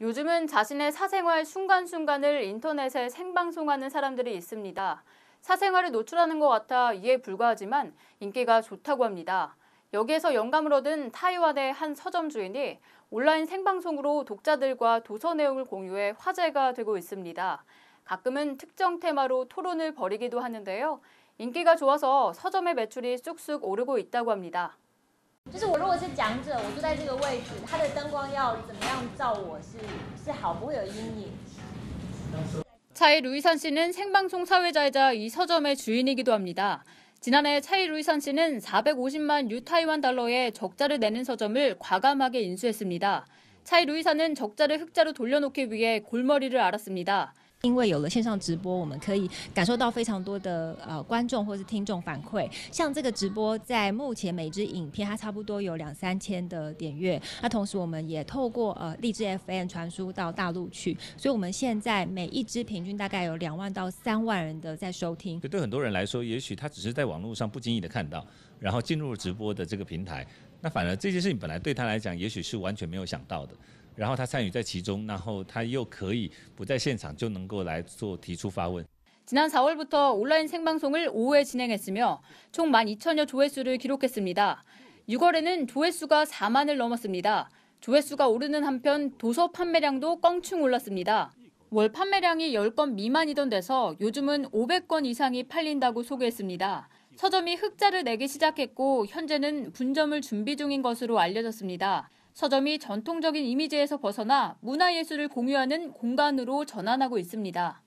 요즘은 자신의 사생활 순간순간을 인터넷에 생방송하는 사람들이 있습니다. 사생활을 노출하는 것 같아 이에 불과하지만 인기가 좋다고 합니다. 여기에서 영감을 얻은 타이완의 한 서점 주인이 온라인 생방송으로 독자들과 도서 내용을 공유해 화제가 되고 있습니다. 가끔은 특정 테마로 토론을 벌이기도 하는데요. 인기가 좋아서 서점의 매출이 쑥쑥 오르고 있다고 합니다. 就是我如果是讲者，我坐在这个位置，它的灯光要怎么样照我是是好，不会有阴影。 차이 루이산 씨는 생방송 사회자이자 이 서점의 주인이기도 합니다. 지난해 차이 루이산 씨는 450만 유타이완 달러의 적자를 내는 서점을 과감하게 인수했습니다. 차이 루이산은 적자를 흑자로 돌려놓기 위해 골머리를 앓았습니다. 因为有了线上直播，我们可以感受到非常多的呃观众或是听众反馈。像这个直播，在目前每支影片它差不多有两三千的点阅，那同时我们也透过呃荔枝 FM 传输到大陆去，所以我们现在每一支平均大概有两万到三万人的在收听。对对，很多人来说，也许他只是在网络上不经意的看到，然后进入直播的这个平台，那反而这件事情本来对他来讲，也许是完全没有想到的。然后他参与在其中，然后他又可以不在现场就能够来做提出发问。 지난 4월부터 온라인 생방송을 5회 진행했으며 총 12,000여 조회수를 기록했습니다. 6월에는 조회수가 4만을 넘었습니다. 조회수가 오르는 한편 도서 판매량도 껑충 올랐습니다. 월 판매량이 10건 미만이던 데서 요즘은 500건 이상이 팔린다고 소개했습니다. 서점이 흑자를 내기 시작했고 현재는 분점을 준비 중인 것으로 알려졌습니다. 서점이 전통적인 이미지에서 벗어나 문화예술을 공유하는 공간으로 전환하고 있습니다.